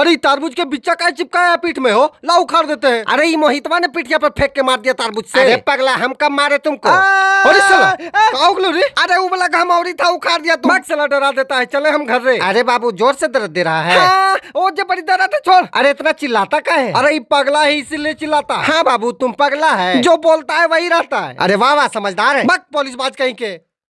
अरे तारबूज के बिच्चा का चिपकाया पीठ में हो ला उखाड़ देते हैं अरे ये मोहितवा ने पीठिया पर फेंक के मार दिया तारबूज से अरे पगला हम कब मारे तुमको अरे साला रे अरे वो बोला घम और था उखाड़ दिया तुम मत डरा देता है चले हम घर रे अरे बाबू जोर से दर्द दे रहा है हाँ, ओ जब बड़ी डरा था छोड़ अरे इतना चिल्लाता का है अरे पगला ही इसीलिए चिल्लाता हाँ बाबू तुम पगला है जो बोलता है वही रहता है अरे वाह वाह समझदार है बक पुलिस बाज कहीं के